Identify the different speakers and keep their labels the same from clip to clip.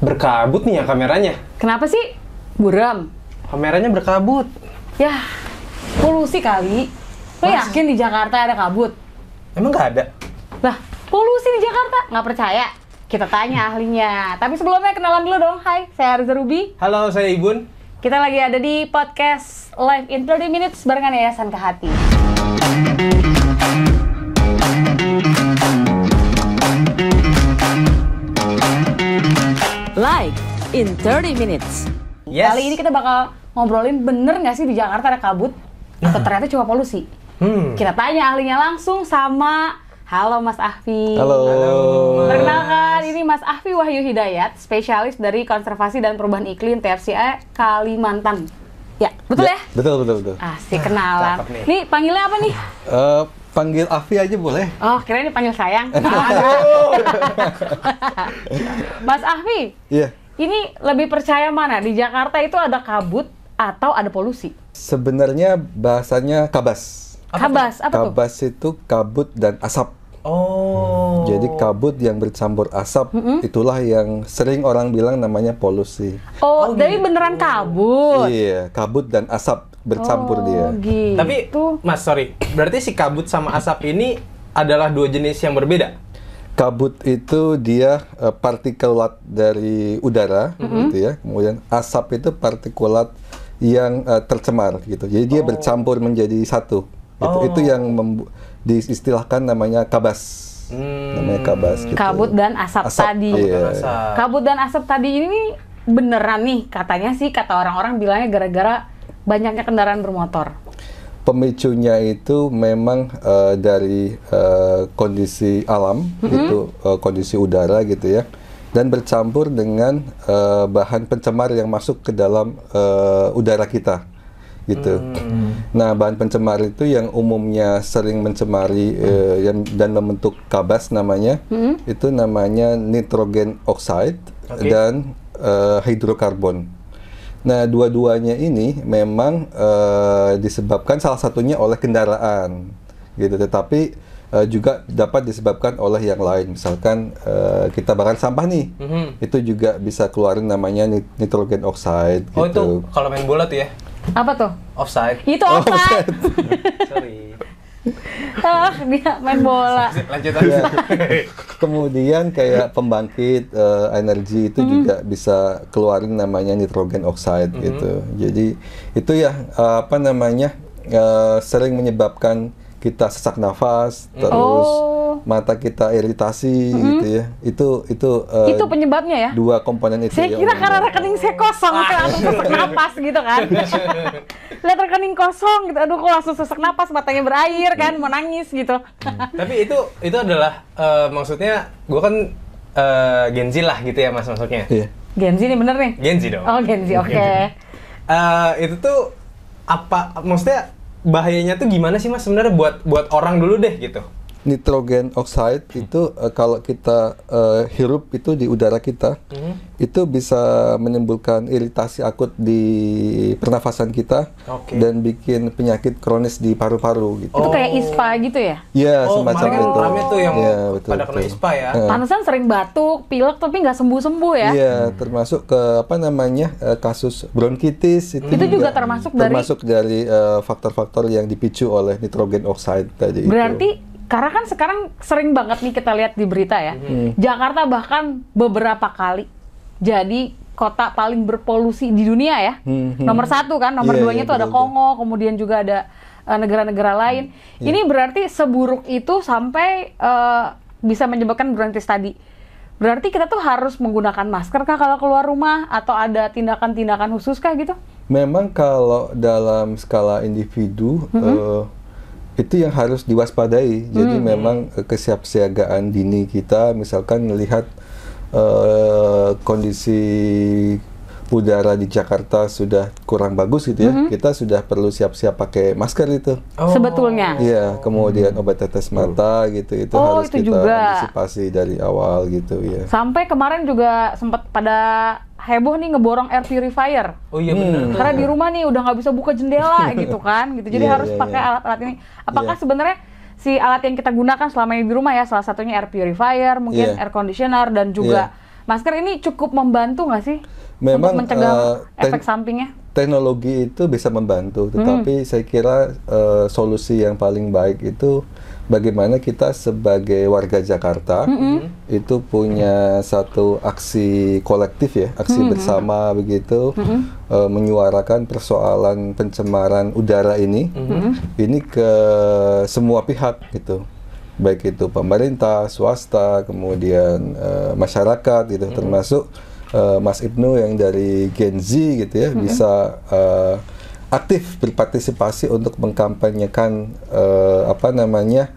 Speaker 1: berkabut nih ya kameranya.
Speaker 2: Kenapa sih? Buram.
Speaker 1: Kameranya berkabut.
Speaker 2: Yah, polusi kali. Lo Mas. yakin di Jakarta ada kabut? Emang nggak ada? Lah, polusi di Jakarta? Nggak percaya? Kita tanya ahlinya. Tapi sebelumnya kenalan dulu dong. Hai, saya Arza Ruby.
Speaker 1: Halo, saya Ibun.
Speaker 2: Kita lagi ada di podcast Live in 30 Minutes barengan Yayasan Kehati. Hati. Like in 30 Minutes. Yes. Kali ini kita bakal ngobrolin bener nggak sih di Jakarta ada kabut? Atau hmm. ternyata cuma polusi? Hmm. Kita tanya ahlinya langsung sama Halo Mas Ahfi. Halo.
Speaker 1: Halo Perkenalkan,
Speaker 2: ini Mas Ahfi Wahyu Hidayat, spesialis dari konservasi dan perubahan iklim TRCI Kalimantan. Ya,
Speaker 1: betul ya? ya?
Speaker 3: Betul, betul, betul.
Speaker 2: Asik kenalan. Nih. nih, panggilnya apa nih?
Speaker 3: Uh, Panggil Afi aja boleh.
Speaker 2: Oh, kira ini panggil sayang. Mas Afi, Iya. ini lebih percaya mana? Di Jakarta itu ada kabut atau ada polusi?
Speaker 3: Sebenarnya bahasanya kabas. Apa kabas, itu? apa tuh? Kabas itu kabut dan asap. Oh. Jadi kabut yang bercampur asap mm -hmm. itulah yang sering orang
Speaker 1: bilang namanya polusi.
Speaker 2: Oh, oh dari gitu. beneran kabut.
Speaker 1: Iya, kabut dan asap bercampur oh, dia. Gitu. Tapi Mas sorry, berarti si kabut sama asap ini adalah dua jenis yang berbeda.
Speaker 3: Kabut itu dia uh, eh, partikulat dari udara, mm -hmm. gitu ya. Kemudian asap itu partikulat yang uh, tercemar, gitu. Jadi dia oh. bercampur menjadi satu. Gitu. Oh. Itu yang diistilahkan namanya kabas. Hmm. Namanya kabas. Gitu. Kabut
Speaker 2: dan asap, asap. tadi. Iya. Kabut, yeah. dan asap. kabut dan asap tadi ini beneran nih katanya sih kata orang-orang bilangnya gara-gara banyaknya kendaraan bermotor?
Speaker 3: Pemicunya itu memang uh, dari uh, kondisi alam, mm -hmm. gitu, uh, kondisi udara gitu ya, dan bercampur dengan uh, bahan pencemar yang masuk ke dalam uh, udara kita gitu. Hmm. Nah, bahan pencemar itu yang umumnya sering mencemari hmm. yang, dan membentuk kabas namanya, hmm. itu namanya nitrogen oxide okay. dan uh, hidrokarbon. Nah, dua-duanya ini memang e, disebabkan salah satunya oleh kendaraan, gitu. Tetapi e, juga dapat disebabkan oleh yang lain. Misalkan e, kita bakar sampah nih, mm-hmm. itu juga bisa keluarin namanya nitrogen oxide. Oh gitu. itu
Speaker 1: kalau main bola tuh ya? Apa tuh? Offside. Itu offside. Oh, offside.
Speaker 2: Sorry ah dia main bola
Speaker 1: lanjut aja iya.
Speaker 3: kemudian kayak pembangkit uh, energi itu mm. juga bisa keluarin namanya nitrogen oxide mm -hmm. gitu jadi itu ya uh, apa namanya uh, sering menyebabkan kita sesak nafas terus oh mata kita iritasi mm-hmm. gitu ya. Itu itu uh, itu
Speaker 2: penyebabnya ya.
Speaker 3: Dua komponen itu. Saya ya, kira karena
Speaker 2: rekening saya kosong, ah. saya langsung sesak napas gitu kan. Lihat rekening kosong gitu, aduh kok langsung sesak napas, matanya berair kan, mau nangis gitu. Hmm. Tapi itu
Speaker 1: itu adalah uh, maksudnya gue kan uh, Gen Z lah gitu ya mas maksudnya. Iya.
Speaker 2: Gen Z nih bener nih.
Speaker 1: Gen Z dong. Oh Gen Z, oke. Okay. Uh, itu tuh apa maksudnya bahayanya tuh gimana sih mas sebenarnya buat buat orang dulu deh gitu nitrogen
Speaker 3: oxide hmm. itu uh, kalau kita uh, hirup itu di udara kita hmm. itu bisa menimbulkan iritasi akut di pernafasan kita okay. dan bikin penyakit kronis di paru-paru gitu. Oh. Itu
Speaker 2: kayak ISPA gitu ya?
Speaker 3: Iya, oh, semacam kan itu. Oh, itu yang ya, betul, pada betul. kena ISPA ya. Uh. Panasan
Speaker 2: sering batuk, pilek tapi nggak sembuh-sembuh ya. Iya,
Speaker 3: hmm. termasuk ke apa namanya? Uh, kasus bronkitis itu, hmm. juga, itu juga termasuk dari termasuk dari faktor-faktor uh, yang dipicu oleh nitrogen oxide tadi Berarti
Speaker 2: itu karena kan sekarang sering banget nih kita lihat di berita ya, mhm. hmm. Jakarta bahkan beberapa kali jadi kota paling berpolusi di dunia ya. Hmm, Nomor satu kan, nomor yeah, duanya yeah, itu ada Kongo, kemudian juga ada eh, negara-negara uh, lain. Hmm, yeah. Ini iya. berarti seburuk itu sampai uh, bisa menyebabkan bronkitis tadi. Berarti kita tuh harus menggunakan masker kah kalau keluar rumah atau ada tindakan-tindakan khusus kah gitu?
Speaker 3: Memang kalau dalam skala individu mm -hmm. uh, itu yang harus diwaspadai. Jadi hmm. memang kesiapsiagaan dini kita, misalkan melihat uh, eh, kondisi udara di Jakarta sudah kurang bagus gitu ya, mm -hmm. kita sudah perlu siap-siap pakai masker itu.
Speaker 2: Oh. Sebetulnya.
Speaker 3: Iya, kemudian obat tetes mata gitu itu oh, harus itu kita juga. antisipasi dari awal gitu ya.
Speaker 2: Sampai kemarin juga sempat pada heboh nih ngeborong air purifier. Oh
Speaker 1: iya benar. Hmm. Karena di rumah
Speaker 2: nih udah nggak bisa buka jendela gitu kan, gitu. Jadi yeah, harus yeah, pakai iya. alat-alat ini. Apakah yeah. sebenarnya si alat yang kita gunakan selama ini di rumah ya, salah satunya air purifier, mungkin yeah. air conditioner dan juga yeah. masker ini cukup membantu nggak sih?
Speaker 3: Memang untuk mencegah uh, efek sampingnya. Teknologi itu bisa membantu, tetapi hmm. saya kira uh, solusi yang paling baik itu bagaimana kita sebagai warga Jakarta mm -hmm. itu punya satu aksi kolektif ya, aksi mm -hmm. bersama begitu mm -hmm. e, menyuarakan persoalan pencemaran udara ini, mm -hmm. ini ke semua pihak gitu, baik itu pemerintah, swasta, kemudian e, masyarakat gitu, mm -hmm. termasuk e, Mas Ibnu yang dari Gen Z gitu ya mm -hmm. bisa e, aktif berpartisipasi untuk mengkampanyekan uh, apa namanya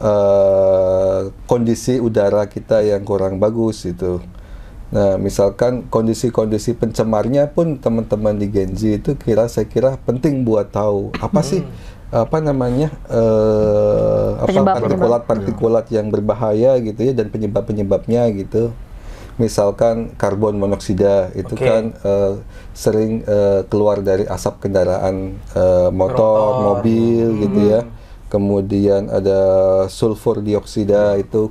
Speaker 3: uh, kondisi udara kita yang kurang bagus itu. Nah, misalkan kondisi-kondisi pencemarnya pun teman-teman di Genji itu kira saya kira penting buat tahu apa sih hmm. apa namanya uh, apa partikulat-partikulat ya. yang berbahaya gitu ya dan penyebab-penyebabnya gitu misalkan karbon monoksida itu okay. kan uh, sering uh, keluar dari asap kendaraan uh, motor, Rotor. mobil hmm. gitu ya. Hmm kemudian ada sulfur dioksida itu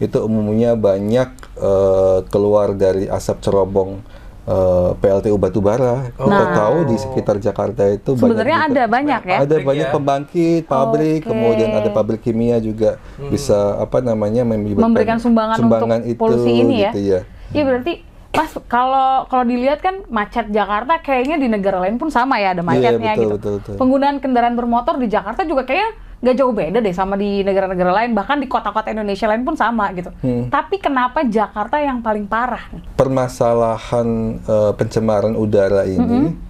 Speaker 3: itu umumnya banyak uh, keluar dari asap cerobong uh, eh, PLTU Batubara. Oh. Kita nah. tahu di sekitar Jakarta itu sebenarnya
Speaker 2: banyak gitu. ada banyak ya. Ada banyak ya.
Speaker 3: pembangkit, pabrik, okay. kemudian ada pabrik kimia juga hmm. bisa apa namanya memberikan sumbangan, sumbangan untuk itu, polusi ini ya. Gitu ya.
Speaker 2: Iya berarti Mas, kalau kalau dilihat kan macet Jakarta kayaknya di negara lain pun sama ya ada iya, macetnya yeah, betul, gitu. Betul, betul. Penggunaan kendaraan bermotor di Jakarta juga kayaknya nggak jauh beda deh sama di negara-negara lain bahkan di kota-kota Indonesia lain pun sama gitu hmm. tapi kenapa Jakarta yang paling parah
Speaker 3: permasalahan uh, pencemaran udara ini mm -hmm.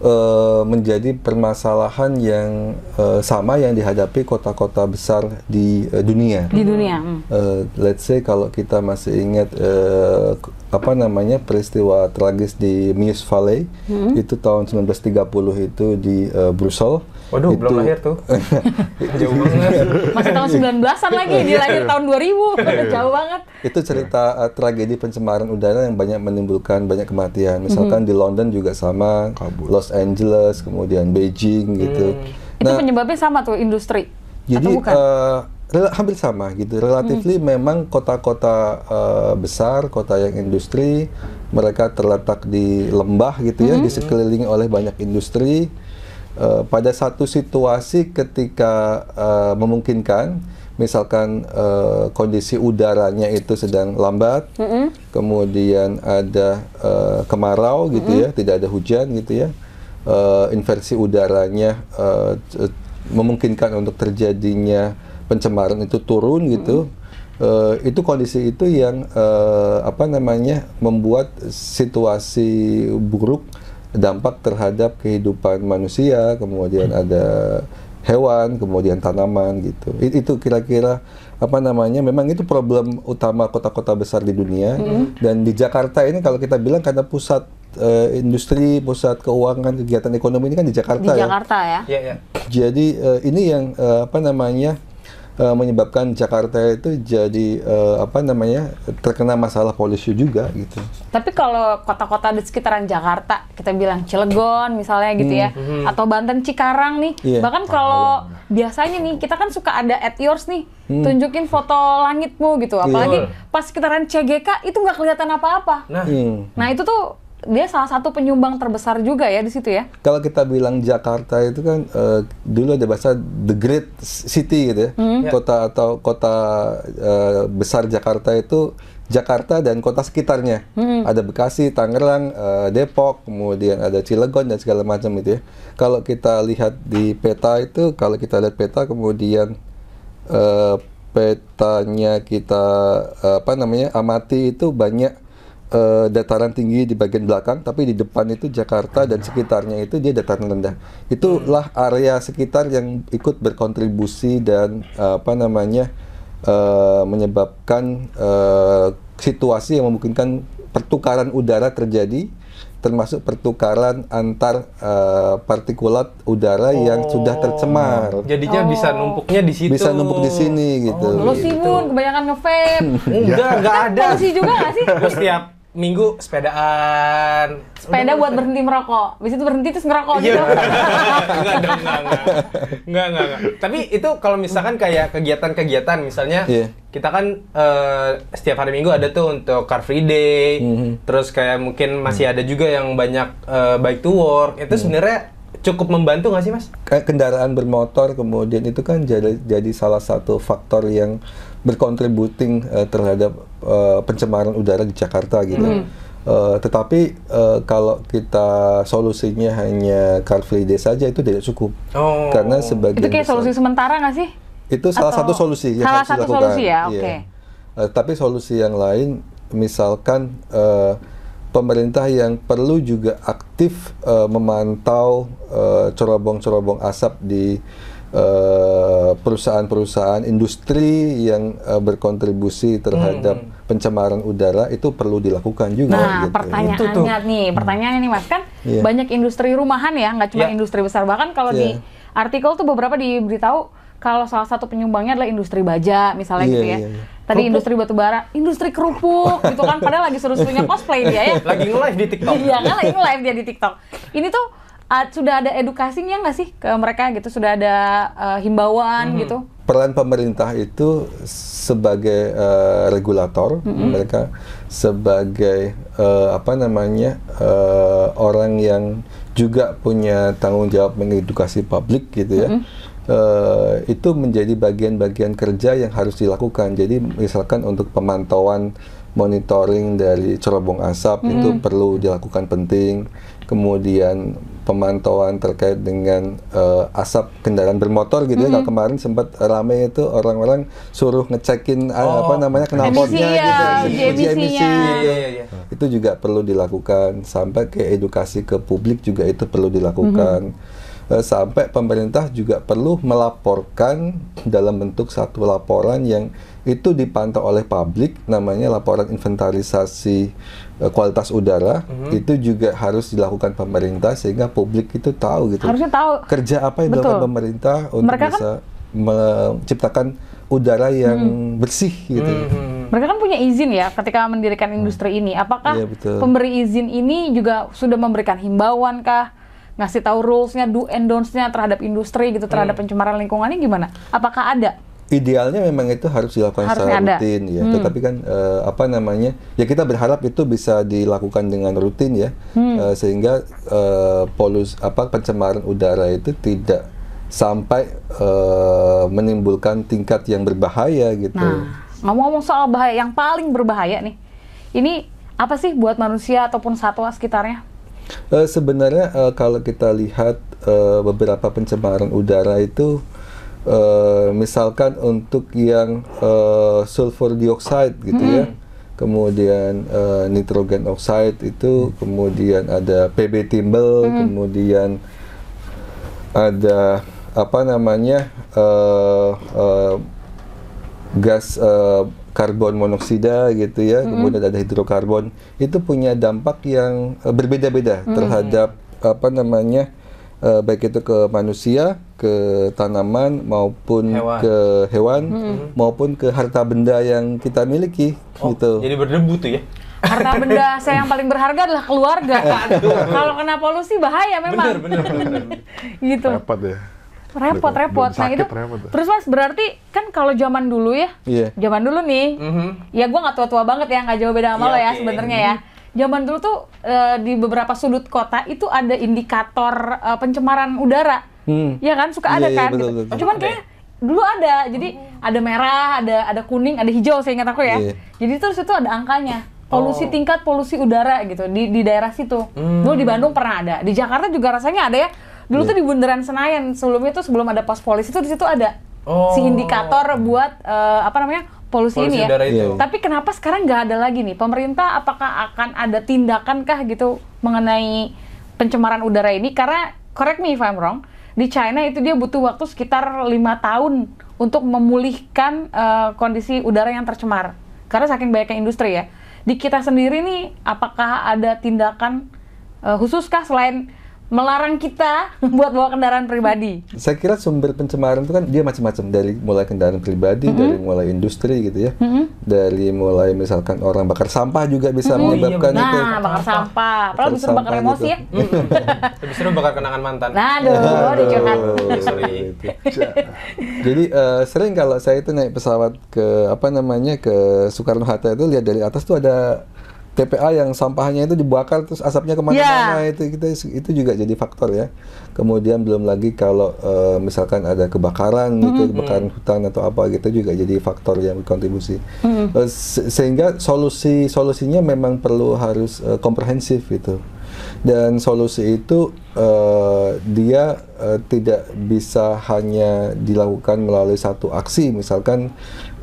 Speaker 3: Uh, menjadi permasalahan yang uh, sama yang dihadapi kota-kota besar di uh, dunia. Di
Speaker 2: dunia. Mm.
Speaker 3: Uh, let's say kalau kita masih ingat uh, apa namanya peristiwa tragis di Meuse Valley mm. itu tahun 1930 itu di uh, Brussels Waduh, itu, belum lahir tuh. jauh banget. Masih tahun
Speaker 2: 19-an lagi, dia iya. lahir tahun 2000. Iya. jauh banget.
Speaker 3: Itu cerita uh, tragedi pencemaran udara yang banyak menimbulkan banyak kematian. Misalkan mm -hmm. di London juga sama, Kabul. Los Angeles, kemudian Beijing gitu. Hmm. Nah, itu
Speaker 2: penyebabnya sama tuh industri. Jadi atau bukan? Uh,
Speaker 3: eh, rel- hampir sama gitu. Relatifly mm. memang kota-kota uh, besar, kota yang industri, mereka terletak di lembah gitu ya, mm -hmm. Ya, sekeliling oleh banyak industri Eh, pada satu situasi ketika uh, memungkinkan misalkan uh, kondisi udaranya itu sedang lambat, mm -hmm. kemudian ada uh, kemarau gitu mm -hmm. ya, tidak ada hujan gitu ya, uh, inversi udaranya uh, memungkinkan untuk terjadinya pencemaran itu turun gitu. Mm -hmm. Uh, itu kondisi itu yang uh, apa namanya membuat situasi buruk dampak terhadap kehidupan manusia, kemudian ada hewan, kemudian tanaman gitu. itu kira-kira apa namanya? Memang itu problem utama kota-kota besar di dunia hmm. dan di Jakarta ini kalau kita bilang karena pusat uh, industri, pusat keuangan, kegiatan ekonomi ini kan di Jakarta. Di ya. Jakarta ya. ya, ya. Jadi uh, ini yang uh, apa namanya? uh, menyebabkan Jakarta itu jadi uh, apa namanya terkena masalah polusi juga gitu.
Speaker 2: Tapi kalau kota-kota di sekitaran Jakarta, kita bilang Cilegon misalnya gitu ya, hmm, ya, hmm. atau Banten Cikarang nih, yeah. bahkan kalau oh. biasanya nih kita kan suka ada at yours nih, hmm. tunjukin foto langitmu gitu, iya. apalagi yeah. pas sekitaran CGK itu nggak kelihatan apa-apa. Nah. Hmm. nah itu tuh dia salah satu penyumbang terbesar juga ya di situ ya.
Speaker 3: Kalau kita bilang Jakarta itu kan uh, dulu ada bahasa the great city gitu ya. Hmm. Ya. Kota atau kota uh, besar Jakarta itu Jakarta dan kota sekitarnya. Hmm. Ada Bekasi, Tangerang, uh, Depok, kemudian ada Cilegon dan segala macam itu ya. Kalau kita lihat di peta itu kalau kita lihat peta kemudian uh, petanya kita uh, apa namanya amati itu banyak uh, dataran tinggi di bagian belakang, tapi di depan itu Jakarta dan sekitarnya itu dia dataran rendah. Itulah area sekitar yang ikut berkontribusi dan uh, apa namanya uh, menyebabkan uh, situasi yang memungkinkan pertukaran udara terjadi, termasuk pertukaran antar uh, partikulat udara oh. yang sudah oh. tercemar. Jadinya oh. bisa numpuknya di situ. Bisa numpuk di sini gitu. Oh, lu sih
Speaker 2: gitu. bun kebanyakan ngevape. enggak, enggak ada. Polisi juga nggak sih?
Speaker 1: Setiap minggu sepedaan. Sepeda
Speaker 2: buat berhenti merokok. Habis itu berhenti terus ngerokok iya. gitu. enggak dong, enggak,
Speaker 1: enggak. Enggak, enggak, Tapi itu kalau misalkan kayak kegiatan-kegiatan misalnya iya. kita kan uh, setiap hari Minggu ada tuh untuk Car Free Day. Mm-hmm. Terus kayak mungkin masih mm. ada juga yang banyak uh, bike to work. Itu mm. sebenarnya cukup membantu nggak sih mas?
Speaker 3: Kendaraan bermotor kemudian itu kan jadi, jadi salah satu faktor yang berkontributing uh, terhadap uh, pencemaran udara di Jakarta gitu. Mm. Uh, tetapi uh, kalau kita solusinya hanya car free day saja itu tidak cukup. Oh. Karena sebagai itu kayak
Speaker 2: besar, solusi sementara nggak sih?
Speaker 3: Itu salah Atau satu solusi yang salah harus satu solusi ya, iya. oke. Okay. Yeah. Uh, tapi solusi yang lain misalkan uh, pemerintah yang perlu juga aktif uh, memantau cerobong-cerobong uh, asap di Eh, perusahaan-perusahaan industri yang uh, berkontribusi terhadap hmm. pencemaran udara itu perlu dilakukan juga. Nah, gitu. Ya. pertanyaannya
Speaker 2: nih, hmm. pertanyaannya nih Mas kan yeah. banyak industri rumahan ya, nggak cuma yeah. industri besar bahkan kalau yeah. di iya. artikel tuh beberapa diberitahu kalau salah satu penyumbangnya adalah industri baja misalnya yeah, gitu ya. Yeah, yeah. Tadi kerupuk. industri batubara, industri kerupuk gitu kan padahal lagi seru-serunya cosplay dia ya. Lagi live
Speaker 1: di TikTok. Iya, kan lagi
Speaker 2: live dia di TikTok. Ini tuh Ah, sudah ada edukasinya nggak sih ke mereka gitu? Sudah ada uh, himbauan mm -hmm. gitu?
Speaker 3: Peran pemerintah itu sebagai uh, regulator, mm -hmm. mereka sebagai uh, apa namanya uh, orang yang juga punya tanggung jawab mengedukasi publik gitu ya. Mm -hmm. Uh, itu menjadi bagian-bagian kerja yang harus dilakukan. Jadi misalkan untuk pemantauan monitoring dari cerobong asap mm itu perlu dilakukan penting. Kemudian pemantauan terkait dengan uh, asap kendaraan bermotor gitu -hmm. ya. Kalau kemarin sempat rame itu orang-orang suruh ngecekin eh, oh. apa namanya knalpotnya gitu ya, gitu, uji emisi. Ya, ya, ya. Itu juga perlu dilakukan sampai ke edukasi ke publik juga itu perlu dilakukan. -hmm sampai pemerintah juga perlu melaporkan dalam bentuk satu laporan yang itu dipantau oleh publik namanya laporan inventarisasi uh, kualitas udara mm-hmm. itu juga harus dilakukan pemerintah sehingga publik itu tahu gitu harusnya tahu kerja apa yang dilakukan pemerintah untuk Mereka kan bisa kan, menciptakan udara yang hmm.
Speaker 4: bersih gitu hmm.
Speaker 2: Mereka kan punya izin ya ketika mendirikan industri mhm. ini. Apakah ya, pemberi izin ini juga sudah memberikan himbauan kah? Ngasih tahu rules-nya, do and don'ts-nya terhadap industri gitu, terhadap hmm. pencemaran lingkungannya gimana? Apakah ada?
Speaker 3: idealnya memang itu harus dilakukan harus secara ada. rutin ya hmm. tetapi kan uh, apa namanya ya kita berharap itu bisa dilakukan dengan rutin ya hmm. uh, sehingga uh, polus apa pencemaran udara itu tidak sampai uh, menimbulkan tingkat yang berbahaya gitu nah
Speaker 2: ngomong soal bahaya yang paling berbahaya nih ini apa sih buat manusia ataupun satwa sekitarnya
Speaker 3: uh, sebenarnya uh, kalau kita lihat uh, beberapa pencemaran udara itu uh, misalkan untuk yang uh, sulfur dioxide gitu hmm. ya kemudian uh, nitrogen oxide itu kemudian ada PB timbel hmm. kemudian ada apa namanya uh, uh, gas uh, karbon monoksida gitu ya -hmm. kemudian ada hidrokarbon itu punya dampak yang berbeda-beda -hmm. terhadap apa namanya uh, baik itu ke manusia, ke tanaman maupun hewan. ke hewan hmm. hmm. maupun ke harta benda yang kita miliki oh, gitu.
Speaker 1: Jadi berdebu tuh ya. Harta benda
Speaker 2: saya yang paling berharga adalah keluarga. Kalau kena polusi bahaya memang. Benar, benar. benar. gitu. Repot ya. Repot, repot. Nah itu, repot. Ya. terus mas berarti kan kalau zaman dulu ya, yeah. zaman dulu nih, mm -hmm. ya gue nggak tua-tua banget ya, nggak jauh beda sama yeah, lo ya iya, okay. sebenarnya mm -hmm. ya. Mhm zaman dulu tuh e, di beberapa sudut kota itu ada indikator e, pencemaran udara. Hmm. Ya kan suka ada yeah, iya, kan. Yeah, betul, gitu. betul. Cuman kayak dulu ada. Jadi oh. ada merah, ada ada kuning, ada hijau saya ingat aku ya. Yeah. Jadi terus itu ada angkanya. Polusi oh. tingkat polusi udara gitu di di daerah situ. Hmm. Dulu di Bandung pernah ada. Di Jakarta juga rasanya ada ya. Dulu yeah. tuh iya. di Bundaran Senayan sebelumnya tuh sebelum ada pos polisi itu di situ ada oh. si indikator buat uh, apa namanya? polusi, polusi ini ya. Itu. Tapi kenapa sekarang nggak ada lagi nih? Pemerintah apakah akan ada tindakan kah gitu mengenai pencemaran udara ini? Karena correct me if I'm wrong, di China itu dia butuh waktu sekitar lima tahun untuk memulihkan uh, kondisi udara yang tercemar. Karena saking banyaknya industri ya. Di kita sendiri nih, apakah ada tindakan uh, khususkah selain melarang kita buat bawa kendaraan pribadi.
Speaker 3: Saya kira sumber pencemaran itu kan dia macam-macam dari mulai kendaraan pribadi, mm -hmm. dari mulai industri gitu ya, mm -hmm. dari mulai misalkan orang bakar sampah juga bisa mm -hmm. menyebabkan nah, itu. Nah, bakar
Speaker 2: sampah, padahal bisa bakar emosi ya. gitu. ya.
Speaker 1: Mm -hmm. bakar kenangan mantan. Nah, aduh,
Speaker 2: aduh dicurhat.
Speaker 3: Jadi uh, sering kalau saya itu naik pesawat ke apa namanya ke Soekarno Hatta itu lihat dari atas tuh ada TPA yang sampahnya itu dibakar terus asapnya kemana-mana yeah. itu kita itu juga jadi faktor ya. Kemudian belum lagi kalau uh, misalkan ada kebakaran mm -hmm. gitu kebakaran hutan atau apa gitu juga jadi faktor yang berkontribusi. Mm -hmm. uh, se sehingga solusi solusinya memang perlu harus uh, komprehensif itu Dan solusi itu uh, dia uh, tidak bisa hanya dilakukan melalui satu aksi misalkan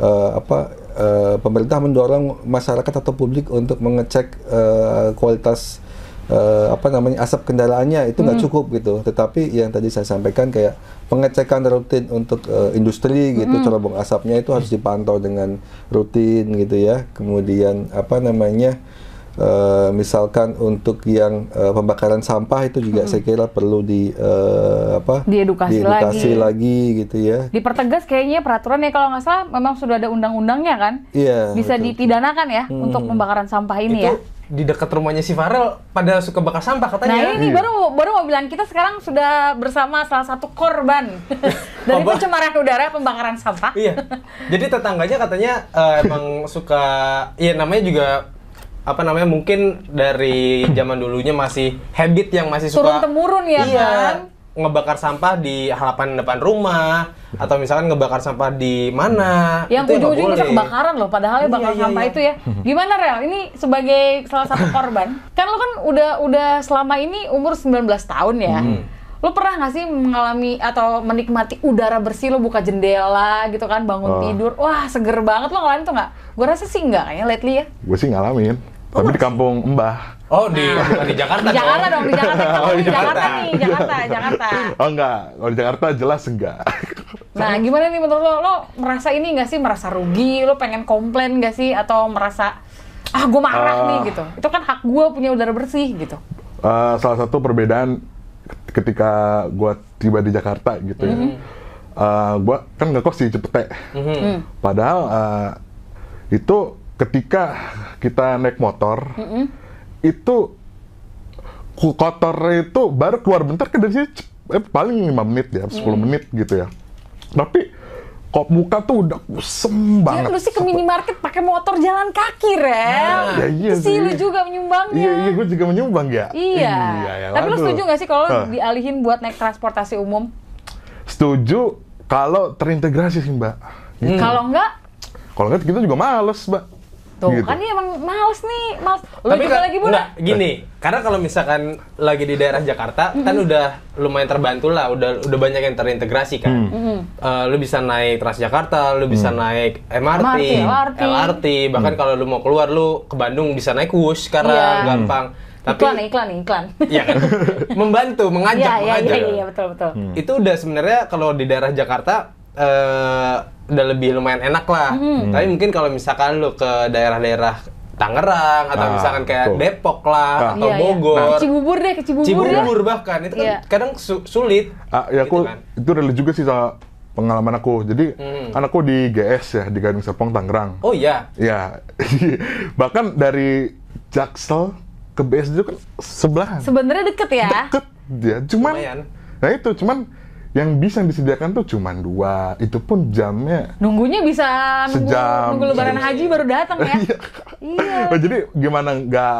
Speaker 3: uh, apa Eh, pemerintah mendorong masyarakat atau publik untuk mengecek uh, kualitas uh, apa namanya asap kendaraannya itu nggak mm. cukup gitu. Tetapi yang tadi saya sampaikan kayak pengecekan rutin untuk uh, industri gitu mm. cerobong asapnya itu harus dipantau dengan rutin gitu ya. Kemudian apa namanya Eh, misalkan untuk yang uh, pembakaran sampah itu juga hmm. saya kira perlu di uh, apa
Speaker 2: diedukasi, diedukasi lagi.
Speaker 1: lagi gitu ya
Speaker 2: dipertegas kayaknya peraturan ya kalau nggak salah memang sudah ada undang-undangnya kan Iya. bisa betul, dipidanakan ya hmm. untuk pembakaran sampah ini ya? itu,
Speaker 1: ya di dekat rumahnya si Farel pada suka bakar sampah katanya. Nah ini iya.
Speaker 2: baru baru mau bilang kita sekarang sudah bersama salah satu korban dari pencemaran udara pembakaran sampah. Iya.
Speaker 1: Jadi tetangganya katanya uh, emang suka, ya namanya juga apa namanya mungkin dari zaman dulunya masih habit yang masih suka turun
Speaker 2: temurun ya iya, kan
Speaker 1: ngebakar sampah di halaman depan rumah atau misalkan ngebakar sampah di mana yang ujung-ujung bisa kebakaran
Speaker 2: loh padahal ya bakar iya, iya sampah iya. itu ya gimana real ini sebagai salah satu korban kan lo kan udah udah selama ini umur 19 tahun ya hmm lo pernah nggak sih mengalami atau menikmati udara bersih lo buka jendela gitu kan bangun oh. tidur wah seger banget lo ngalamin tuh nggak gue rasa sih nggak kayaknya lately ya
Speaker 4: gue sih ngalamin Oh, tapi di kampung Mbah. Oh, di nah. di Jakarta. Di Jakarta dong, di Jakarta. Oh, di Jakarta. Jakarta nih, Jakarta, Jakarta. Oh enggak, kalau di Jakarta jelas enggak.
Speaker 2: Nah, gimana nih menurut lo? Lo merasa ini enggak sih merasa rugi? Lo pengen komplain enggak sih atau merasa ah gue marah uh, nih eh. gitu. Itu kan hak gue punya udara bersih gitu.
Speaker 4: Uh, salah satu perbedaan ketika gue tiba di Jakarta gitu mm -hmm. ya. Uh, mm-hmm. eh, gue kan ngekos di Cepete. Mm-hmm. Mm -hmm. Padahal uh, itu ketika kita naik motor mm -hmm. itu kotor itu baru keluar bentar ke kan dari sini eh, paling lima menit ya 10 mm. menit gitu ya tapi kok muka tuh udah kusem banget. Ya, lu sih ke
Speaker 2: minimarket pakai motor jalan kaki, Rel. Nah, iya, iya sih. lu juga menyumbangnya. Iya, iya, gue
Speaker 4: juga menyumbang ya. Iya. iya ya, Tapi lu setuju gak sih kalau uh.
Speaker 2: dialihin buat naik transportasi umum?
Speaker 4: Setuju kalau terintegrasi sih, Mbak. Gitu. Hmm. Kalau enggak? Kalau
Speaker 1: enggak kita juga males, Mbak. Tuh gitu.
Speaker 2: kan dia emang males nih, males. Lu Tapi juga lagi boleh.
Speaker 1: gini, karena kalau misalkan lagi di daerah Jakarta mm-hmm. kan udah lumayan terbantu lah, udah udah banyak yang terintegrasi kan. Mm-hmm. Uh, lu bisa naik Transjakarta, lu bisa mm. naik MRT, MRT LRT. bahkan mm. kalau lu mau keluar lu ke Bandung bisa naik Wush karena iya. yeah. Mm. gampang. Tapi, iklan, iklan, iklan. Iya kan? Membantu, mengajak, ya, mengajak. Iya, iya,
Speaker 2: iya, betul, betul. Hmm.
Speaker 1: Itu udah sebenarnya kalau di daerah Jakarta uh, udah lebih lumayan enak lah. Hmm. Tapi mungkin kalau misalkan lu ke daerah-daerah Tangerang atau ah, misalkan kayak betul. Depok lah ah. atau iya, iya. Bogor. Iya. Nah,
Speaker 2: Cibubur deh, ke Cibubur. Cibubur ya.
Speaker 1: bahkan itu kan iya. kadang su sulit. Ah, ya gitu
Speaker 4: aku kan. itu ada juga sih sama pengalaman aku. Jadi hmm. kan aku di GS ya di Gading Serpong Tangerang. Oh iya. Iya. bahkan dari Jaksel ke BS itu kan sebelah.
Speaker 2: Sebenarnya deket ya. Deket
Speaker 4: ya, cuman. Lumayan. Nah itu cuman yang bisa disediakan tuh cuma dua, itu pun jamnya.
Speaker 2: Nunggunya bisa sejam. nunggu lebaran haji baru datang ya. iya. Nah,
Speaker 4: jadi gimana nggak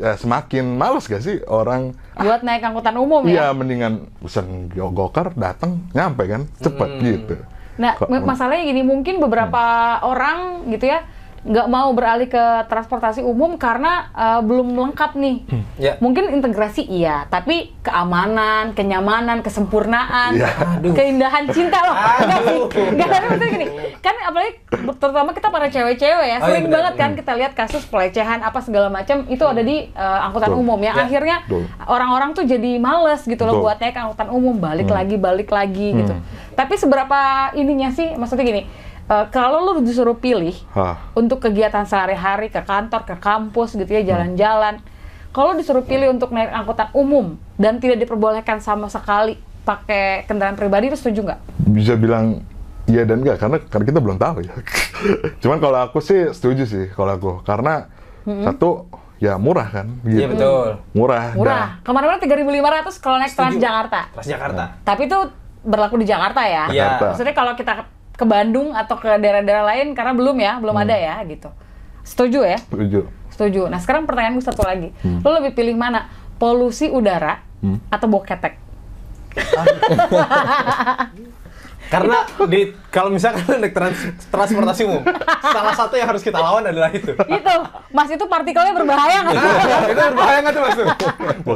Speaker 4: ya, semakin males gak sih orang
Speaker 2: buat ah, naik angkutan umum ya? Iya,
Speaker 4: mendingan pesen gokar datang nyampe kan cepet hmm. gitu. Nah, Kok, masalahnya
Speaker 2: gini, mungkin beberapa hmm. orang gitu ya nggak mau beralih ke transportasi umum karena uh, belum lengkap nih. Hmm. Yeah. Mungkin integrasi iya, tapi keamanan, kenyamanan, kesempurnaan, yeah. keindahan cinta loh. Gak tapi iya. maksudnya gini, kan apalagi terutama kita para cewek-cewek ya, oh, iya, sering iya, banget kan hmm. kita lihat kasus pelecehan apa segala macam itu ada di uh, angkutan Duh. umum ya. Yeah. Akhirnya orang-orang tuh jadi males gitu loh Duh. buat naik angkutan umum, balik hmm. lagi, balik lagi gitu. hmm. gitu. Tapi seberapa ininya sih maksudnya gini, Uh, kalau lu disuruh pilih Hah. untuk kegiatan sehari-hari ke kantor, ke kampus gitu ya, jalan-jalan. Hmm. Kalau disuruh pilih untuk naik angkutan umum dan tidak diperbolehkan sama sekali pakai kendaraan pribadi, lu setuju nggak?
Speaker 4: Bisa bilang iya dan enggak karena karena kita belum tahu ya. Cuman kalau aku sih setuju sih kalau aku karena hmm. satu ya murah kan gitu. Iya betul. Murah. Murah. Nah.
Speaker 2: Kemarin-kemarin tiga ribu lima ratus kalau naik Transjakarta. Transjakarta. Tapi itu berlaku di Jakarta ya. Iya. Maksudnya kalau kita ke Bandung atau ke daerah-daerah lain karena belum ya, belum hmm. ada ya gitu. Setuju ya? Setuju. Setuju. Nah sekarang pertanyaan gue satu lagi, hmm. lo lebih pilih mana? Polusi udara hmm. atau bau hmm. ketek?
Speaker 1: Karena di kalau misalkan naik trans, transportasi umum, salah satu yang harus kita lawan adalah itu.
Speaker 2: Itu, Mas itu partikelnya berbahaya nggak? Kan? itu berbahaya nggak tuh Mas tuh?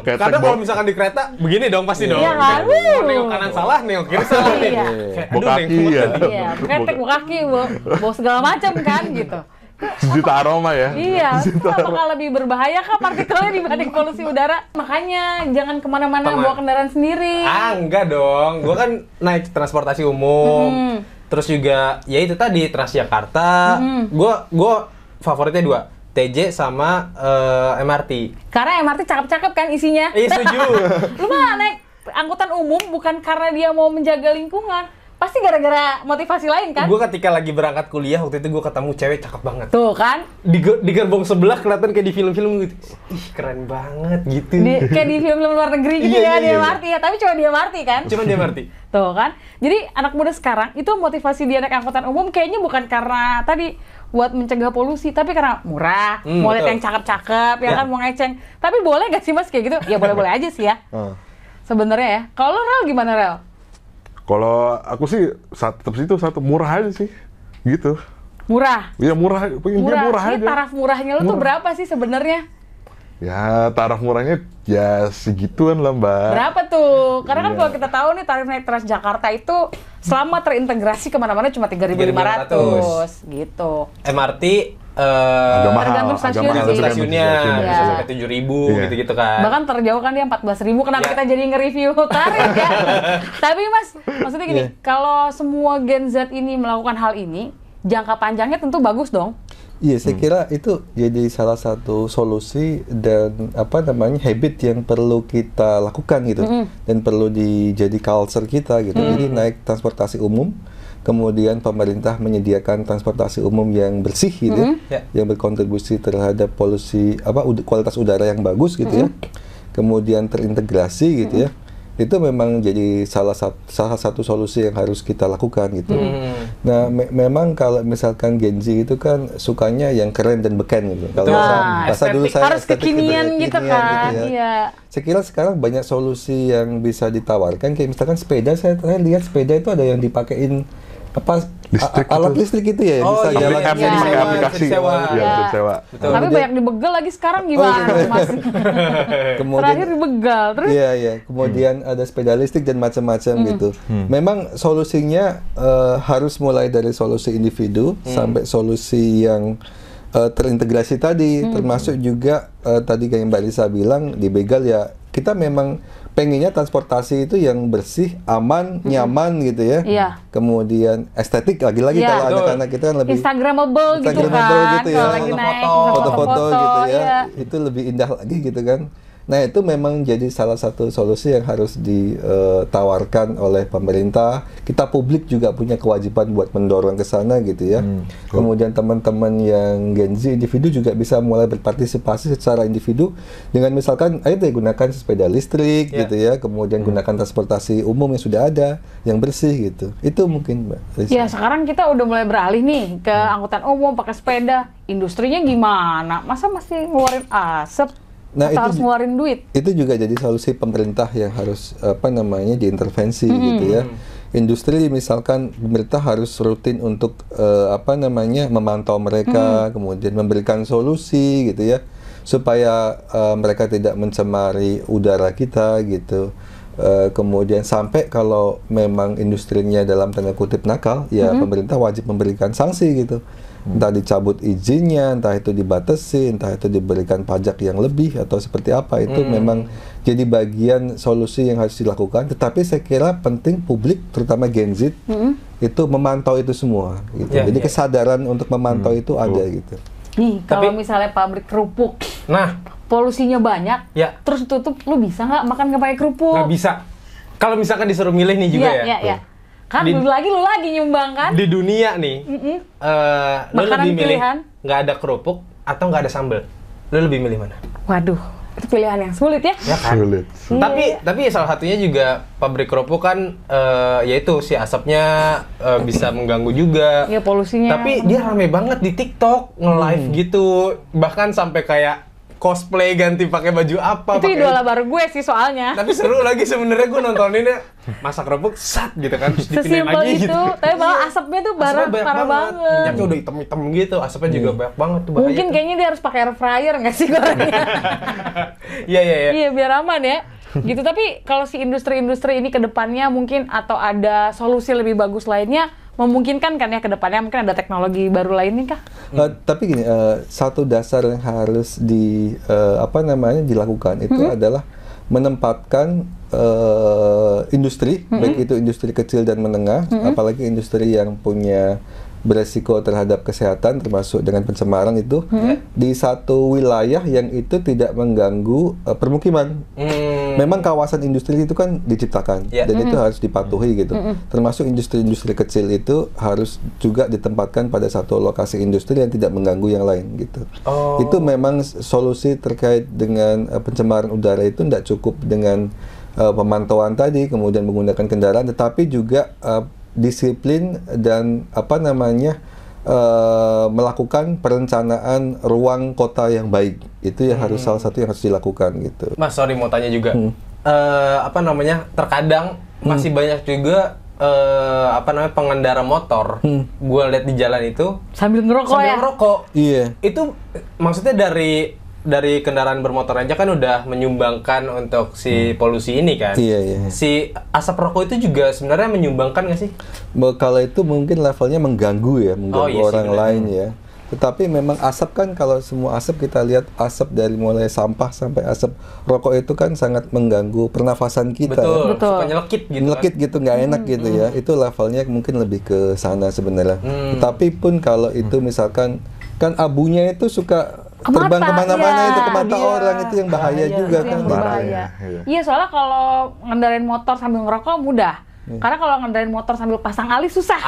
Speaker 1: karena kalau misalkan di kereta begini dong pasti dong. Iya kan? Nengok kanan salah, nengok kiri salah iya. nih. Bukaki, kaki ya. Iya,
Speaker 2: iya bukaki, kaki, bawa segala macam kan gitu.
Speaker 1: Sejuta aroma ya? Iya, itu apakah
Speaker 2: lebih berbahaya kah partikelnya dibanding polusi udara? Makanya jangan kemana-mana bawa kendaraan sendiri. Ah,
Speaker 1: enggak dong. Gue kan naik transportasi umum. Hmm. Terus juga, ya itu tadi, Transjakarta. Gue hmm. gue favoritnya dua. TJ sama uh, eh, MRT.
Speaker 2: Karena MRT cakep-cakep kan isinya. Iya, setuju. Lu mah naik angkutan umum bukan karena dia mau menjaga lingkungan pasti gara-gara motivasi lain kan? Gue
Speaker 1: ketika lagi berangkat kuliah waktu itu gue ketemu cewek cakep banget. Tuh kan? Di, di gerbong sebelah kelihatan kayak di film-film gitu. Ih keren banget gitu. Di, kayak
Speaker 2: di film-film luar negeri gitu iya, ya iya, dia iya. Marti ya, tapi cuma dia Marti kan? Cuma dia Marti. Tuh kan? Jadi anak muda sekarang itu motivasi dia naik angkutan umum kayaknya bukan karena tadi buat mencegah polusi tapi karena murah hmm, mau lihat yang cakep-cakep ya, ya kan mau ngeceng tapi boleh gak sih mas kayak gitu ya boleh-boleh aja sih ya hmm. sebenarnya ya kalau rel gimana rel
Speaker 4: kalau aku sih tetap situ satu murah aja sih. Gitu. Murah. Iya murah, murah, murah Ini iya, aja.
Speaker 2: taraf murahnya lu murah. tuh berapa sih sebenarnya?
Speaker 4: Ya, taraf murahnya ya segituan lah, Mbak.
Speaker 2: Berapa tuh? Karena kan iya. kalau kita tahu nih tarif naik Transjakarta itu selama terintegrasi kemana-mana cuma tiga ribu lima ratus, gitu.
Speaker 1: MRT Uh, eh, agak mahal, tergantung agak mahal, sih. Stasiunnya ya. sampai iya. tujuh ribu iya. gitu-gitu kan. Bahkan
Speaker 2: terjauh kan dia empat belas ribu. Kenapa yeah. kita jadi nge-review tarif ya? Tapi mas, maksudnya gini, yeah. kalau semua Gen Z ini melakukan hal ini, jangka panjangnya tentu bagus dong.
Speaker 3: Iya, saya hmm. kira itu jadi salah satu solusi dan apa namanya habit yang perlu kita lakukan gitu, hmm. dan perlu dijadi culture kita gitu. Hmm. Jadi naik transportasi umum kemudian pemerintah menyediakan transportasi umum yang bersih gitu mm -hmm. ya, mm-hmm. yeah. yang berkontribusi terhadap polusi apa ud kualitas udara yang bagus gitu mm -hmm. ya. Mm-hmm. Kemudian terintegrasi gitu mm -hmm. ya. Mm-hmm. Itu memang jadi salah satu salah satu solusi yang harus kita lakukan gitu. -hmm. Nah, me memang kalau misalkan Gen Z itu kan sukanya yang keren dan beken gitu. Kalau nah, bahasa dulu saya harus kekinian gitu kekinian gitu kan. Gitu ya. Iya. Saya sekarang banyak solusi yang bisa ditawarkan kayak misalkan sepeda saya, saya lihat sepeda itu ada yang dipakein apa listrik alat itu. listrik itu ya oh, bisa iya, jalan iya, apps iya,
Speaker 2: iya, aplikasi sewa. Ya, ya. sewa. Betul. tapi banyak dibegal lagi sekarang gimana oh, iya.
Speaker 3: kemudian, terakhir
Speaker 2: dibegal terus iya
Speaker 3: iya kemudian hmm. ada sepeda listrik dan macam-macam hmm. gitu hmm. memang solusinya uh, harus mulai dari solusi individu hmm. sampai solusi yang uh, terintegrasi tadi hmm. termasuk juga uh, tadi kayak Mbak Lisa bilang dibegal ya kita memang pengennya transportasi itu yang bersih, aman, hmm. nyaman gitu ya. Iya. Kemudian estetik lagi-lagi iya. kalau anak-anak kita kan lebih
Speaker 2: instagramable, instagramable gitu kan. Gitu ya. Kalau lagi naik foto-foto gitu ya. Iya.
Speaker 3: Itu lebih indah lagi gitu kan. Nah, itu memang jadi salah satu solusi yang harus ditawarkan eh, oleh pemerintah. Kita publik juga punya kewajiban buat mendorong ke sana gitu ya. Hmm, Kemudian teman-teman yang Gen Z individu juga bisa mulai berpartisipasi secara individu dengan misalkan ayo deh gunakan sepeda listrik yeah. gitu ya, kemudian hmm. gunakan transportasi umum yang sudah ada, yang bersih gitu. Itu mungkin Mbak. Ya, sekarang
Speaker 2: kita udah mulai beralih nih ke hmm. angkutan umum pakai sepeda. Industrinya gimana? Masa masih ngeluarin asap? Nah, itu harus ngeluarin duit.
Speaker 3: Itu juga jadi solusi pemerintah yang harus apa namanya diintervensi -hmm. gitu ya. Mm-hmm. Industri misalkan pemerintah harus rutin untuk uh, apa namanya memantau mereka, -hmm. kemudian memberikan solusi gitu ya supaya uh, mereka tidak mencemari udara kita gitu. Uh, kemudian sampai kalau memang industrinya dalam tanda kutip nakal, ya -hmm. pemerintah wajib memberikan sanksi gitu entah dicabut izinnya, entah itu dibatasi, entah itu diberikan pajak yang lebih atau seperti apa itu hmm. memang jadi bagian solusi yang harus dilakukan. Tetapi saya kira penting publik, terutama Gen Z, hmm. itu memantau itu semua. Gitu. Yeah, jadi yeah. kesadaran untuk memantau hmm.
Speaker 1: itu ada gitu.
Speaker 2: Nih kalau Tapi, misalnya pabrik kerupuk, nah polusinya banyak, ya. terus tutup, lu bisa nggak makan nggak pakai kerupuk? Nggak
Speaker 1: bisa. Kalau misalkan disuruh milih nih juga ya. ya. ya. ya.
Speaker 2: Kan di, lu lagi lu lagi nyumbang kan? Di dunia nih, mm
Speaker 1: Uh, lu Makanan lebih milih nggak ada kerupuk atau nggak ada sambel, Lu lebih milih mana?
Speaker 2: Waduh, itu pilihan yang sulit ya. ya kan? Sulit. Hmm. Tapi
Speaker 1: tapi salah satunya juga pabrik kerupuk kan uh, eh, yaitu si asapnya uh, bisa mengganggu juga.
Speaker 2: Iya polusinya. Tapi dia rame
Speaker 1: banget di TikTok nge-live hmm. gitu. Bahkan sampai kayak cosplay ganti pakai baju apa itu idola
Speaker 2: baru gue sih soalnya tapi seru lagi
Speaker 1: sebenarnya gue nontoninnya masak kerupuk sat gitu kan terus gitu. itu gitu.
Speaker 2: tapi malah asapnya tuh barang parah banget, banget. minyaknya udah
Speaker 1: hitam hitam gitu asapnya hmm. juga iya. banyak banget tuh mungkin
Speaker 2: tuh. kayaknya dia harus pakai air fryer nggak sih gorengnya
Speaker 1: iya iya iya iya
Speaker 2: biar aman ya gitu tapi kalau si industri-industri ini kedepannya mungkin atau ada solusi lebih bagus lainnya memungkinkan kan ya ke depannya mungkin ada teknologi baru lainnya kah?
Speaker 3: Uh, tapi gini, uh, satu dasar yang harus di uh, apa namanya dilakukan itu hmm. adalah menempatkan uh, industri, hmm. baik mm-hmm. itu industri kecil dan menengah, hmm. apalagi industri yang punya beresiko terhadap kesehatan termasuk dengan pencemaran itu hmm. di satu wilayah yang itu tidak mengganggu uh, permukiman.
Speaker 1: Hmm. Memang
Speaker 3: kawasan industri itu kan diciptakan yeah. dan hmm. itu harus dipatuhi gitu. Hmm. hmm. Termasuk industri-industri kecil itu harus juga ditempatkan pada satu lokasi industri yang tidak mengganggu yang lain gitu. Oh. Itu memang solusi terkait dengan uh, pencemaran udara itu tidak cukup dengan uh, pemantauan tadi kemudian menggunakan kendaraan tetapi juga uh, disiplin dan apa namanya uh, melakukan perencanaan ruang kota yang baik itu yang hmm. harus salah satu yang harus dilakukan gitu.
Speaker 1: Mas sorry mau tanya juga hmm. uh, apa namanya terkadang hmm. masih banyak juga uh, apa namanya pengendara motor hmm. gue lihat di jalan itu sambil ngerokok sambil ya? ngerokok iya itu maksudnya dari dari kendaraan bermotor aja kan udah menyumbangkan untuk si hmm. polusi ini kan. Iya, iya. Si asap rokok itu juga sebenarnya menyumbangkan nggak sih?
Speaker 3: Kalau itu mungkin levelnya mengganggu ya, mengganggu oh, iya orang sih, lain ya. Tetapi memang asap kan kalau semua asap kita lihat asap dari mulai sampah sampai asap rokok itu kan sangat mengganggu pernafasan kita. Betul. Ya. Betul. Suka
Speaker 1: nyelekit gitu. Kan. Nyelekit kan?
Speaker 3: gitu nggak enak hmm, gitu hmm. ya. Itu levelnya mungkin lebih ke sana sebenarnya. Hmm. Tetapi pun kalau itu misalkan kan abunya itu suka terbang kemana-mana ya, itu ke mata iya. orang itu yang bahaya, bahaya juga kan bahaya. Iya,
Speaker 2: iya soalnya kalau ngendarin motor sambil ngerokok mudah. Iya. Karena kalau ngendarin motor sambil pasang alis susah.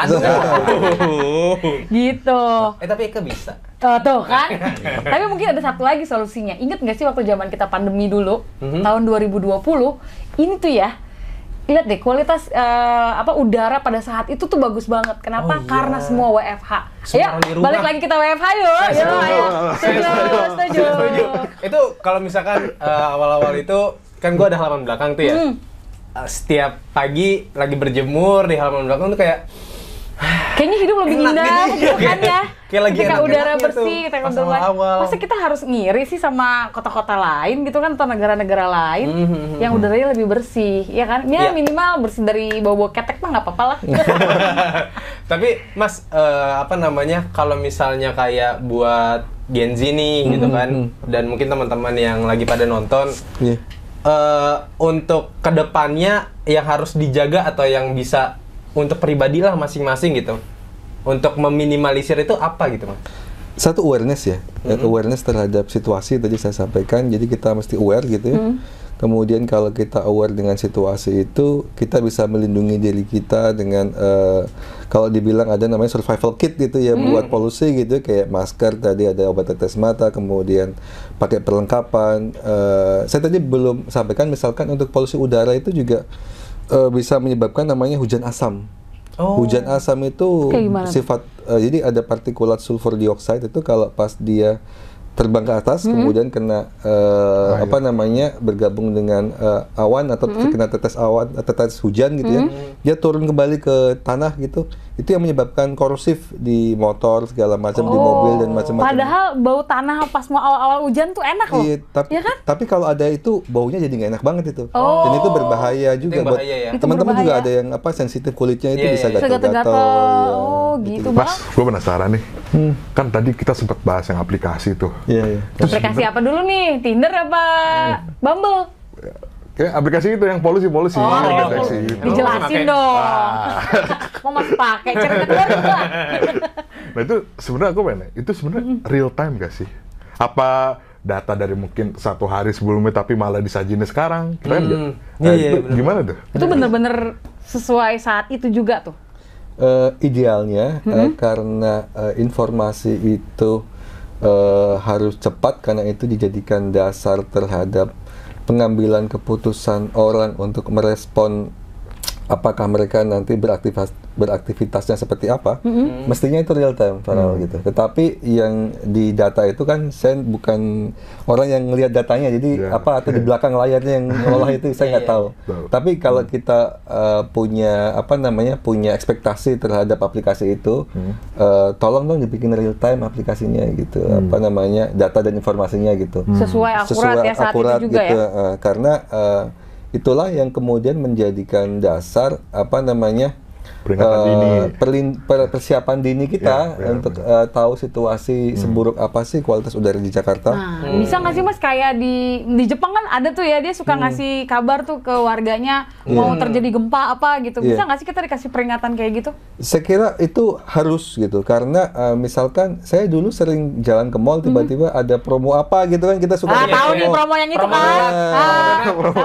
Speaker 2: gitu. Eh tapi Eka bisa. Uh, tuh kan. tapi mungkin ada satu lagi solusinya. Ingat nggak sih waktu zaman kita pandemi dulu, mm-hmm. tahun 2020, ini tuh ya lihat deh kualitas uh, apa udara pada saat itu tuh bagus banget. Kenapa? Oh, iya. Karena semua WFH. ya balik lagi kita WFH yuk. Nah, setuju. Setuju.
Speaker 1: Itu kalau misalkan awal eh, awal-awal itu kan gua ada halaman belakang tuh ya. Hmm. Eh, setiap pagi lagi berjemur di halaman belakang tuh kayak
Speaker 2: kayaknya hidup lebih enak indah gitu, ya. gitu kan ya
Speaker 1: kayak lagi ketika enak udara bersih tuh, ketika masa
Speaker 2: kita harus ngiri sih sama kota-kota lain gitu kan atau negara-negara lain mm -hmm. yang hmm. udaranya lebih bersih ya kan ya yeah. minimal bersih dari bau-bau ketek mah nggak apa-apa lah
Speaker 1: tapi mas uh, apa namanya kalau misalnya kayak buat Gen Z nih mm -hmm. gitu kan hmm, dan mungkin teman-teman yang lagi pada nonton yeah. Iya. uh, untuk kedepannya yang harus dijaga atau yang bisa untuk pribadilah masing-masing gitu untuk meminimalisir itu apa gitu mas
Speaker 3: satu awareness ya, mm-hmm. awareness terhadap situasi tadi saya sampaikan jadi kita mesti aware gitu ya mm. kemudian kalau kita aware dengan situasi itu kita bisa melindungi diri kita dengan uh, kalau dibilang ada namanya survival kit gitu ya mm. buat polusi gitu ya. kayak masker tadi ada obat tetes mata kemudian pakai perlengkapan uh, saya tadi belum sampaikan misalkan untuk polusi udara itu juga uh, bisa menyebabkan namanya hujan asam. Oh. Hujan asam itu sifat uh, jadi ada partikulat sulfur dioksida itu kalau pas dia terbang ke atas -hmm. kemudian kena uh, apa namanya bergabung dengan uh, awan atau mm -hmm. kena tetes awan eh, tetes hujan gitu ya. -hmm. ya dia turun kembali ke tanah gitu itu yang menyebabkan korosif di motor segala macam oh. di mobil dan oh, macam-macam padahal
Speaker 2: bau tanah pas mau awal-awal hujan tuh enak loh iya, tapi, ya kan?
Speaker 3: tapi kalau ada itu baunya jadi nggak enak banget itu oh. dan itu berbahaya juga ya. itu buat ya. teman-teman juga ada yang apa sensitif kulitnya itu yeah, bisa iya, iya. gatal-gatal oh
Speaker 2: gitu, gitu. mas
Speaker 4: gue penasaran nih hmm. kan tadi kita sempat bahas yang aplikasi tuh. Yeah, iya, iya. yeah. aplikasi apa
Speaker 2: dulu nih? Tinder apa hmm. Bumble?
Speaker 4: Kayak aplikasi itu yang polusi polusi oh, yang deteksi. Dijelasin oh, dong. Ah.
Speaker 2: Mau masih pakai cerita
Speaker 4: lah. nah itu sebenarnya aku pengen, itu sebenarnya -hmm. real time gak sih? Apa data dari mungkin satu hari sebelumnya tapi malah disajinya sekarang?
Speaker 2: Keren
Speaker 3: hmm.
Speaker 1: Nah, iya, iya
Speaker 4: itu gimana tuh?
Speaker 2: Itu bener-bener sesuai saat itu juga tuh
Speaker 3: uh, idealnya hmm. uh, karena uh, informasi itu uh, harus cepat karena itu dijadikan dasar terhadap pengambilan keputusan orang untuk merespon apakah mereka nanti beraktivitas beraktivitasnya seperti apa, mm-hmm. mm-hmm. mestinya itu real time Farel mm. Mm-hmm. gitu. Tetapi yang di data itu kan saya bukan orang yang ngelihat datanya, jadi yeah. apa atau di belakang layarnya yang olah itu saya nggak iya, iya. tahu. Tapi kalau hmm. kita uh, punya apa namanya punya ekspektasi terhadap aplikasi itu, mm. uh, tolong dong dibikin real time aplikasinya gitu, mm. apa namanya data dan informasinya gitu. Mm. Sesuai akurat Sesuai ya saat akurat, itu juga gitu, ya. Uh, karena uh, itulah yang kemudian menjadikan dasar apa namanya peringatan uh, dini persiapan dini kita ya, ya benar, untuk Uh, eh, tahu situasi hmm. seburuk apa sih kualitas udara di Jakarta. Nah, hmm. bisa nggak
Speaker 2: sih mas kayak di di Jepang kan ada tuh ya dia suka hmm. ngasih kabar tuh ke warganya hmm. mau terjadi gempa apa gitu. Iya. Bisa nggak yeah. sih kita dikasih peringatan kayak gitu?
Speaker 3: Saya kira itu harus gitu karena uh, misalkan saya dulu sering jalan ke mall hmm. tiba-tiba hmm. ada promo apa gitu kan kita suka ah, tahu
Speaker 2: nih promo yang itu kan. Ah,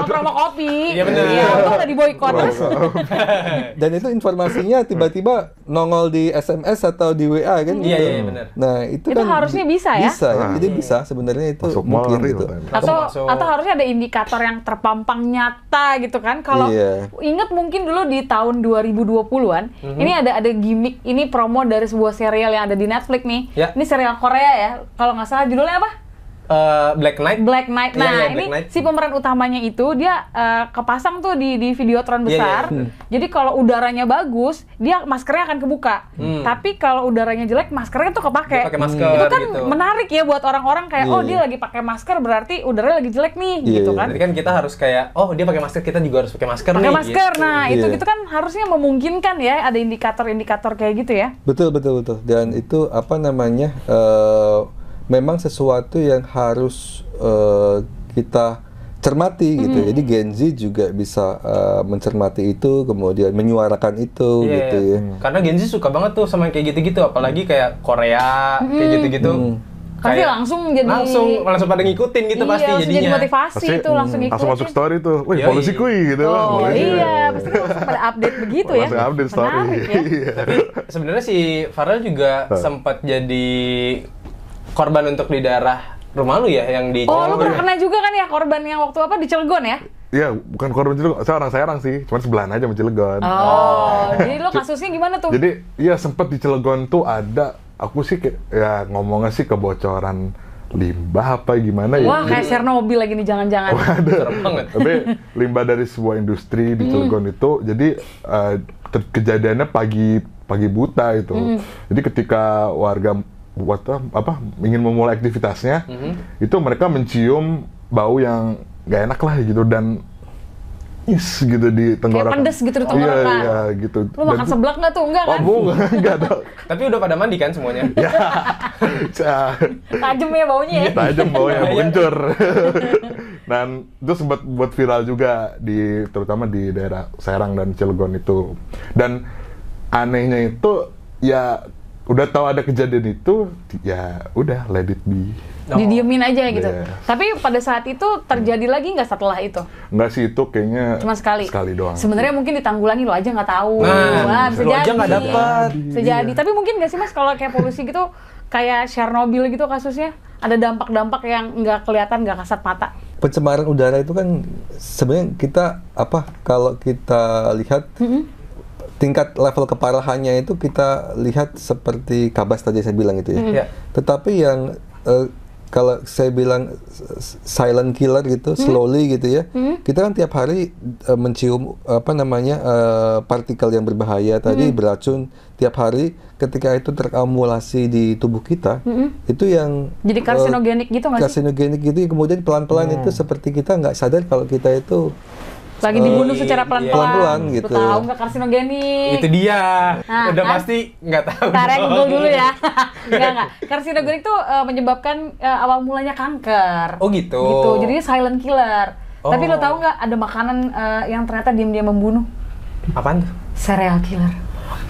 Speaker 2: promo, kopi. Iya benar. Iya, ya, di boykot.
Speaker 3: Dan itu info informasinya hmm. tiba-tiba nongol di SMS atau di WA kan hmm. gitu. Iya, iya, benar. Nah, itu, itu kan harusnya bisa ya. Bisa ya. Nah, Jadi iya. bisa sebenarnya itu masuk mungkin gitu. Atau masuk. atau
Speaker 2: harusnya ada indikator yang terpampang nyata gitu kan. Kalau iya. ingat mungkin dulu di tahun 2020-an, mm-hmm. ini ada ada gimmick ini promo dari sebuah serial yang ada di Netflix nih. Ya. Ini serial Korea ya. Kalau nggak salah judulnya apa?
Speaker 1: uh, Black Knight. Black Knight. Iya, iya, nah, yeah, yeah, Black ini Knight. si
Speaker 2: pemeran utamanya itu dia uh, kepasang tuh di di videotron iya, besar. Yeah, yeah. Hmm. Jadi kalau udaranya bagus, dia maskernya akan kebuka. Hmm. Tapi kalau udaranya jelek, maskernya tuh kepake. Pake masker. Hmm. Itu kan gitu. menarik ya buat orang-orang kayak yeah. oh dia lagi pakai masker berarti udaranya lagi jelek nih yeah. gitu kan. Jadi
Speaker 1: kan kita harus kayak oh dia pakai masker, kita juga harus pakai masker pakai masker. Gitu. Nah, yeah. itu gitu
Speaker 2: kan harusnya memungkinkan ya ada indikator-indikator kayak gitu ya.
Speaker 3: Betul, betul, betul. Dan itu apa namanya? Uh, memang sesuatu yang harus uh, kita cermati gitu. Jadi Gen Z juga bisa uh, mencermati itu, kemudian menyuarakan
Speaker 1: itu yeah. gitu ya. Mm. Karena Gen Z suka banget tuh sama kayak gitu-gitu, apalagi kayak Korea mm. kayak gitu-gitu. Kayak Pasti langsung jadi langsung langsung pada ngikutin gitu iya, pasti jadinya. jadi motivasi pasti, itu mm, langsung ngikutin. Langsung masuk story tuh. Wih, Yoi. polisi kui
Speaker 2: gitu.
Speaker 4: Oh, polisi.
Speaker 2: iya, pasti langsung pada update begitu ya. update story. Menarik, ya.
Speaker 1: Iya. Tapi sebenarnya si Farel juga sempat jadi korban untuk di daerah rumah lu ya yang di Oh, lu pernah kena
Speaker 2: juga kan ya korban yang waktu apa di Cilegon ya?
Speaker 4: Iya, bukan korban Cilegon. Saya orang Serang sih, cuma sebelahnya aja sama Cilegon. Oh, oh.
Speaker 2: jadi lo kasusnya gimana tuh? Jadi,
Speaker 4: iya sempet di Cilegon tuh ada aku sih ya ngomongnya sih kebocoran limbah apa gimana ya. Wah, kayak
Speaker 2: Chernobyl lagi nih jangan-jangan. Serem banget. Tapi
Speaker 4: limbah dari sebuah industri di hmm. Cilegon itu jadi uh, kejadiannya pagi pagi buta itu. Hmm. Jadi ketika warga buat eh, apa ingin memulai aktivitasnya mm -hmm. itu mereka mencium bau yang gak enak lah gitu dan is gitu di tenggorokan. pedes gitu di tenggorokan. Iya, iya gitu.
Speaker 1: Lu
Speaker 2: makan seblak gak tuh? Enggak oh, kan? Oh, enggak, enggak
Speaker 1: Tapi udah pada mandi kan semuanya? ya.
Speaker 2: Tajem ya baunya ya? Iya, Tajem baunya,
Speaker 1: muncur iya, iya. Dan
Speaker 4: itu sempat buat viral juga di terutama di daerah Serang dan Cilegon itu. Dan anehnya itu ya udah tahu ada kejadian itu ya udah let it be
Speaker 2: no. Oh. didiemin aja gitu yeah. tapi pada saat itu terjadi lagi nggak setelah itu
Speaker 4: nggak sih itu kayaknya cuma sekali sekali doang sebenarnya
Speaker 2: mungkin ditanggulangi lo aja nggak tahu nah, nah, bisa aja nggak iya. sejadi tapi mungkin nggak sih mas kalau kayak polusi gitu kayak Chernobyl gitu kasusnya ada dampak-dampak yang nggak kelihatan nggak kasat mata
Speaker 3: pencemaran udara itu kan sebenarnya kita apa kalau kita lihat mm -hmm tingkat level keparahannya itu kita lihat seperti kabas tadi saya bilang itu ya. mm Yeah. Tetapi yang uh, kalau saya bilang silent killer gitu, mm slowly gitu ya, mm kita kan tiap hari uh, mencium apa namanya uh, partikel yang berbahaya tadi mm beracun tiap hari. Ketika itu terakumulasi di tubuh kita, mm-hmm. itu yang jadi karsinogenik uh, gitu nggak sih? Karsinogenik gitu, kemudian pelan-pelan mm. itu seperti kita nggak sadar kalau kita itu lagi dibunuh oh, secara iya, iya. pelan-pelan. iya. pelan gitu. Tahu nggak
Speaker 2: karsinogenik? Itu dia. Nah, Udah kan? pasti
Speaker 1: nggak tahu. Tarik ya, Google dulu ya.
Speaker 2: Enggak enggak. Karsinogenik tuh uh, menyebabkan uh, awal mulanya kanker. Oh gitu. Gitu. Jadi silent killer. Oh. Tapi lo tahu nggak ada makanan uh, yang ternyata diam-diam membunuh? Apaan tuh? Serial killer.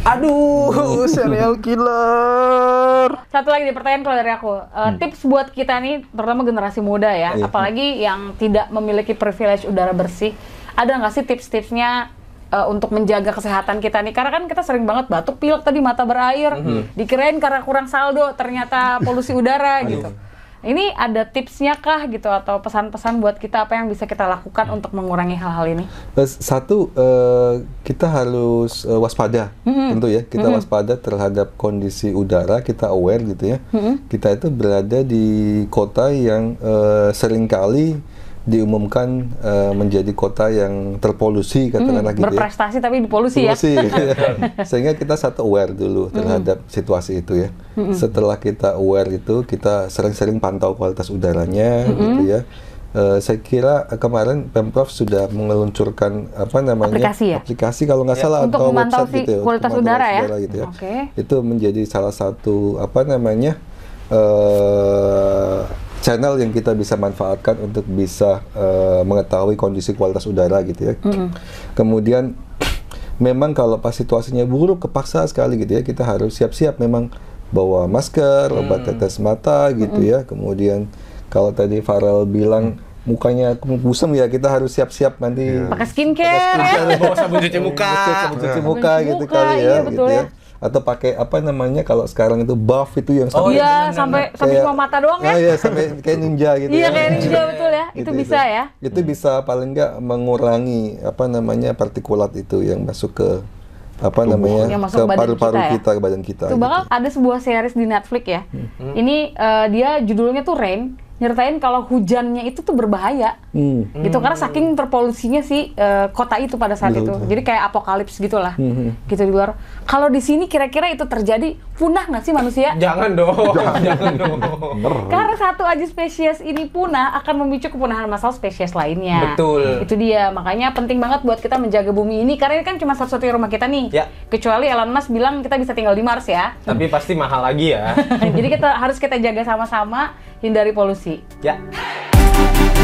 Speaker 2: Aduh, serial killer. Satu lagi nih pertanyaan kalau dari aku. Uh, hmm. Tips buat kita nih, terutama generasi muda ya, iya. apalagi yang tidak memiliki privilege udara bersih ada nggak sih tips-tipsnya uh, untuk menjaga kesehatan kita nih karena kan kita sering banget batuk pilek tadi mata berair mm -hmm. dikirain karena kurang saldo ternyata polusi udara gitu ini ada tipsnya kah gitu atau pesan-pesan buat kita apa yang bisa kita lakukan untuk mengurangi hal-hal ini
Speaker 3: satu uh, kita harus uh, waspada -hmm. tentu ya kita -hmm. waspada terhadap kondisi udara kita aware gitu ya -hmm. kita itu berada di kota yang uh, seringkali diumumkan uh, menjadi kota yang terpolusi katakanlah hmm, gitu ya. berprestasi
Speaker 2: ya. tapi dipolusi Polusi, ya
Speaker 3: sehingga kita satu aware dulu hmm. terhadap hmm. situasi itu ya hmm. setelah kita aware itu kita sering-sering pantau kualitas udaranya hmm. gitu ya Uh, saya kira kemarin pemprov sudah meluncurkan apa namanya aplikasi, ya? aplikasi kalau nggak ya. salah untuk atau memantau website gitu ya, ya, kualitas udara, ya? gitu ya. Okay. Itu menjadi salah satu apa namanya uh, channel yang kita bisa manfaatkan untuk bisa uh, mengetahui kondisi kualitas udara gitu ya. Mm-hmm. Kemudian memang kalau pas situasinya buruk kepaksa sekali gitu ya kita harus siap-siap memang bawa masker, mm. obat tetes mata gitu mm-hmm. ya. Kemudian kalau tadi Farel bilang mm mukanya kusam ya kita harus siap-siap nanti iya.
Speaker 2: pakai skincare, pakai ya. skincare. bawa sabun cuci muka, sabun cuci gitu muka, cuci muka
Speaker 3: gitu kali ya, iya, gitu ya, ya atau pakai apa namanya kalau sekarang itu buff itu yang oh, sampai oh, iya sampai kayak, sampai cuma mata doang ya. Oh Iya, sampai kayak ninja gitu. Iya, ya. kayak ninja betul ya. Gitu, itu bisa itu. ya. Itu hmm. bisa paling enggak mengurangi apa namanya partikulat itu yang masuk ke apa namanya yang masuk ke paru-paru kita, ya? kita ke badan kita. Itu gitu. bakal
Speaker 2: ada sebuah series di Netflix ya. Hmm. Ini uh, dia judulnya tuh Rain nyertain kalau hujannya itu tuh berbahaya
Speaker 1: hmm. gitu karena
Speaker 2: saking terpolusinya si uh, kota itu pada saat betul, itu jadi kayak apokalips gitulah hmm, hmm. gitu di luar kalau di sini kira-kira itu terjadi punah nggak sih manusia? Jangan dong,
Speaker 1: jangan dong. Karena
Speaker 2: satu aja spesies ini punah akan memicu kepunahan massal spesies lainnya. Betul. Itu dia, makanya penting banget buat kita menjaga bumi ini karena ini kan cuma satu-satunya rumah kita nih. Ya. Kecuali Elon Musk bilang kita bisa tinggal di Mars ya.
Speaker 1: Tapi pasti mahal lagi ya.
Speaker 2: Jadi kita harus kita jaga sama-sama, hindari polusi.
Speaker 1: Ya.